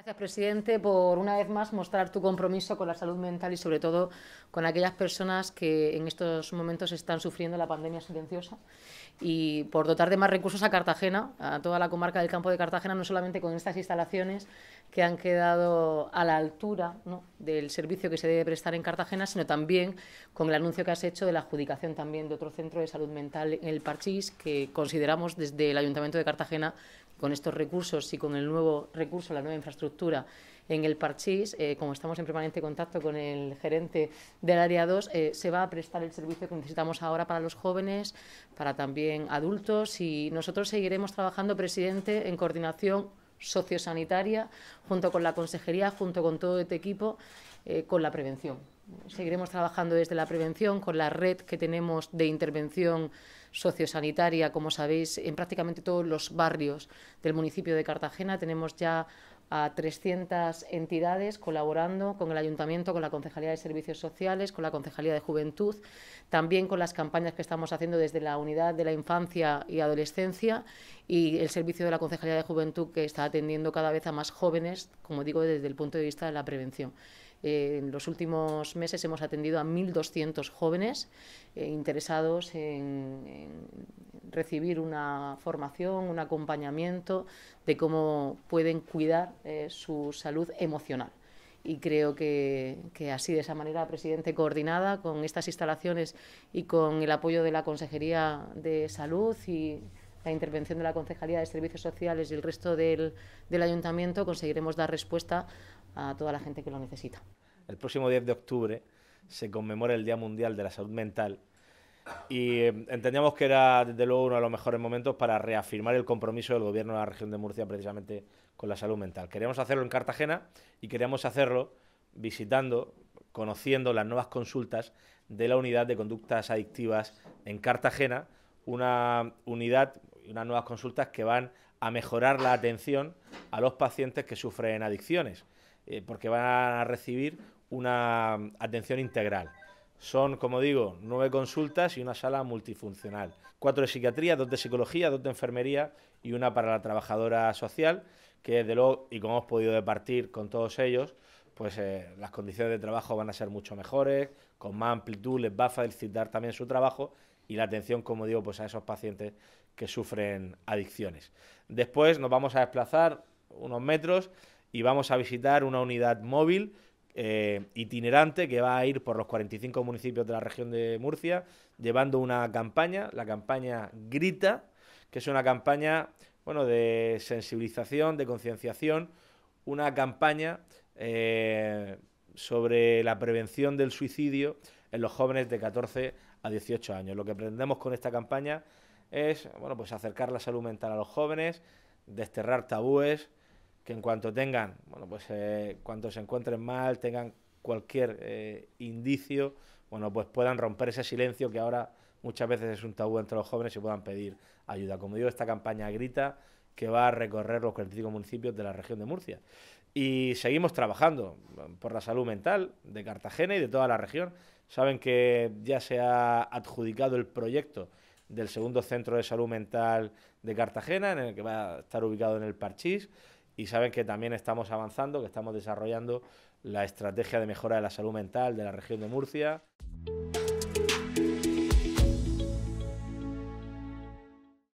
Gracias, presidente, por una vez más mostrar tu compromiso con la salud mental y, sobre todo, con aquellas personas que en estos momentos están sufriendo la pandemia silenciosa y por dotar de más recursos a Cartagena, a toda la comarca del campo de Cartagena, no solamente con estas instalaciones que han quedado a la altura del servicio que se debe prestar en Cartagena, sino también con el anuncio que has hecho de la adjudicación también de otro centro de salud mental en el Parchís, que consideramos desde el Ayuntamiento de Cartagena, con estos recursos y con el nuevo recurso, la nueva infraestructura, en el Parchís, eh, como estamos en permanente contacto con el gerente del área 2, eh, se va a prestar el servicio que necesitamos ahora para los jóvenes, para también adultos y nosotros seguiremos trabajando, presidente, en coordinación sociosanitaria, junto con la consejería, junto con todo este equipo, eh, con la prevención. Seguiremos trabajando desde la prevención, con la red que tenemos de intervención sociosanitaria, como sabéis, en prácticamente todos los barrios del municipio de Cartagena. Tenemos ya a 300 entidades colaborando con el Ayuntamiento, con la Concejalía de Servicios Sociales, con la Concejalía de Juventud, también con las campañas que estamos haciendo desde la Unidad de la Infancia y Adolescencia y el servicio de la Concejalía de Juventud que está atendiendo cada vez a más jóvenes, como digo, desde el punto de vista de la prevención. Eh, en los últimos meses hemos atendido a 1.200 jóvenes eh, interesados en recibir una formación, un acompañamiento de cómo pueden cuidar eh, su salud emocional. Y creo que, que, así, de esa manera, Presidente, coordinada con estas instalaciones y con el apoyo de la Consejería de Salud y la intervención de la Concejalía de Servicios Sociales y el resto del, del Ayuntamiento, conseguiremos dar respuesta a toda la gente que lo necesita. El próximo 10 de octubre se conmemora el Día Mundial de la Salud Mental y em, entendíamos que era, desde luego, uno de los mejores momentos para reafirmar el compromiso del gobierno de la región de Murcia precisamente con la salud mental. Queríamos hacerlo en Cartagena y queríamos hacerlo visitando, conociendo las nuevas consultas de la unidad de conductas adictivas en Cartagena, una unidad y unas nuevas consultas que van a mejorar la atención a los pacientes que sufren adicciones, eh, porque van a recibir una mm, atención integral son, como digo, nueve consultas y una sala multifuncional. Cuatro de psiquiatría, dos de psicología, dos de enfermería y una para la trabajadora social, que desde luego, y como hemos podido departir con todos ellos, pues eh, las condiciones de trabajo van a ser mucho mejores, con más amplitud, les va a facilitar también su trabajo y la atención, como digo, pues a esos pacientes que sufren adicciones. Después nos vamos a desplazar unos metros y vamos a visitar una unidad móvil eh, itinerante que va a ir por los 45 municipios de la región de Murcia llevando una campaña, la campaña Grita, que es una campaña bueno, de sensibilización, de concienciación, una campaña eh, sobre la prevención del suicidio en los jóvenes de 14 a 18 años. Lo que pretendemos con esta campaña es bueno, pues acercar la salud mental a los jóvenes, desterrar tabúes, en cuanto tengan, bueno, pues eh, cuando se encuentren mal, tengan cualquier eh, indicio, bueno, pues puedan romper ese silencio que ahora muchas veces es un tabú entre los jóvenes y puedan pedir ayuda. Como digo, esta campaña grita que va a recorrer los 45 municipios de la región de Murcia. Y seguimos trabajando por la salud mental de Cartagena y de toda la región. Saben que ya se ha adjudicado el proyecto del segundo centro de salud mental de Cartagena, en el que va a estar ubicado en el Parchís y saben que también estamos avanzando, que estamos desarrollando la estrategia de mejora de la salud mental de la región de Murcia.